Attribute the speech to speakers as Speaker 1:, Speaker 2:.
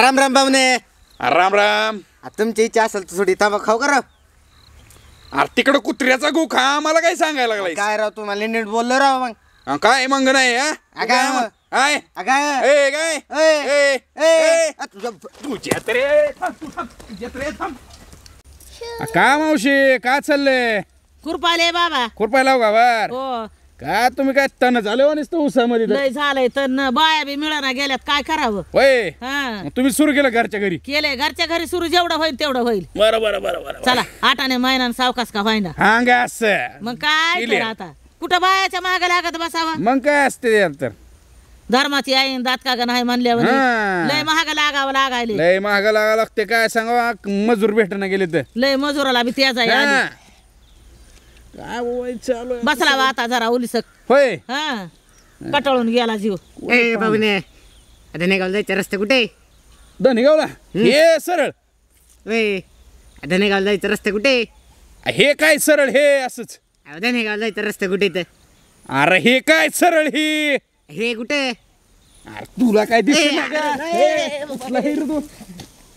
Speaker 1: राम राम बाबने राम राम आता तुमची इच्छा असेल तर थोडी खाऊ का
Speaker 2: अरे तिकडं कुत्र्याचा गु खा मला काय सांगायला लागलाय काय राव तुम्हाला नीट बोललो राव मग काय मग नाही काय मग? काय काय ए, तू थांब, का मावशी का
Speaker 1: चाललंय खुरपाले बाबा खुरपाय लाव गावार हो. काय तुम्ही काय तन झाले हो नुसतं उसामध्ये मध्ये लय झालंय तन न बाया बी मिळाना गेल्यात काय करावं होय हा तुम्ही सुरू केलं घरच्या घरी केले घरच्या घरी सुरू जेवढं होईल तेवढं होईल बरं बरं बरं चला आठाने महिना सावकास का व्हायना हांग अस मग काय आता कुठं बायाच्या मागे लागत बसावा मग काय असते ते तर धर्माची आई दात का नाही म्हणल्यावर लय महाग लागावं लागायला लय
Speaker 2: महाग लागावं लागते काय सांगा मजूर भेटणं गेले तर
Speaker 1: लय मजुराला बी त्याचा आहे काय चालू बसला बा आता जरा ओलीस होय हा कटाळून गेला जीव ए बाबूने आता नेगावला जायचं रस्ते कुठे धनेगावला हे सरळ रे धनेगावला जायचं रस्ते कुठे
Speaker 2: हे काय सरळ हे असच अहो, धनेगावला जायचं रस्ते कुठे तर अरे हे काय सरळ हे हे कुठे अरे तुला काय दिसत